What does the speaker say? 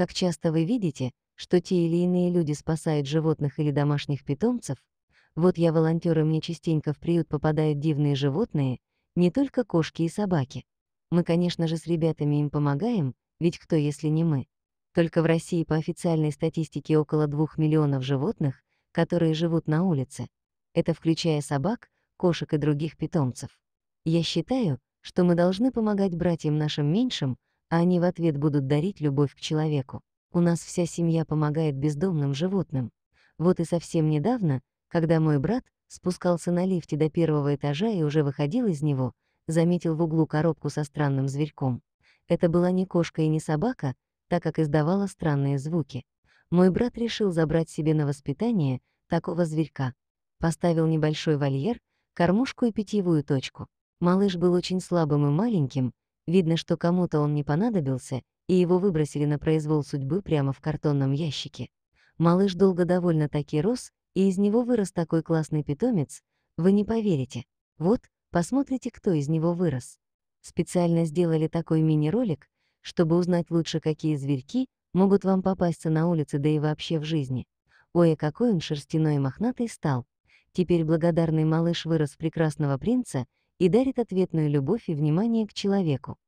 Как часто вы видите, что те или иные люди спасают животных или домашних питомцев? Вот я волонтер, и мне частенько в приют попадают дивные животные, не только кошки и собаки. Мы, конечно же, с ребятами им помогаем, ведь кто, если не мы? Только в России по официальной статистике около 2 миллионов животных, которые живут на улице. Это включая собак, кошек и других питомцев. Я считаю, что мы должны помогать братьям нашим меньшим, а они в ответ будут дарить любовь к человеку. У нас вся семья помогает бездомным животным. Вот и совсем недавно, когда мой брат спускался на лифте до первого этажа и уже выходил из него, заметил в углу коробку со странным зверьком. Это была не кошка и не собака, так как издавала странные звуки. Мой брат решил забрать себе на воспитание такого зверька. Поставил небольшой вольер, кормушку и питьевую точку. Малыш был очень слабым и маленьким, Видно, что кому-то он не понадобился, и его выбросили на произвол судьбы прямо в картонном ящике. Малыш долго довольно таки рос, и из него вырос такой классный питомец, вы не поверите. Вот, посмотрите, кто из него вырос. Специально сделали такой мини-ролик, чтобы узнать лучше, какие зверьки могут вам попасться на улице, да и вообще в жизни. Ой, а какой он шерстяной и мохнатый стал. Теперь благодарный малыш вырос прекрасного принца — и дарит ответную любовь и внимание к человеку.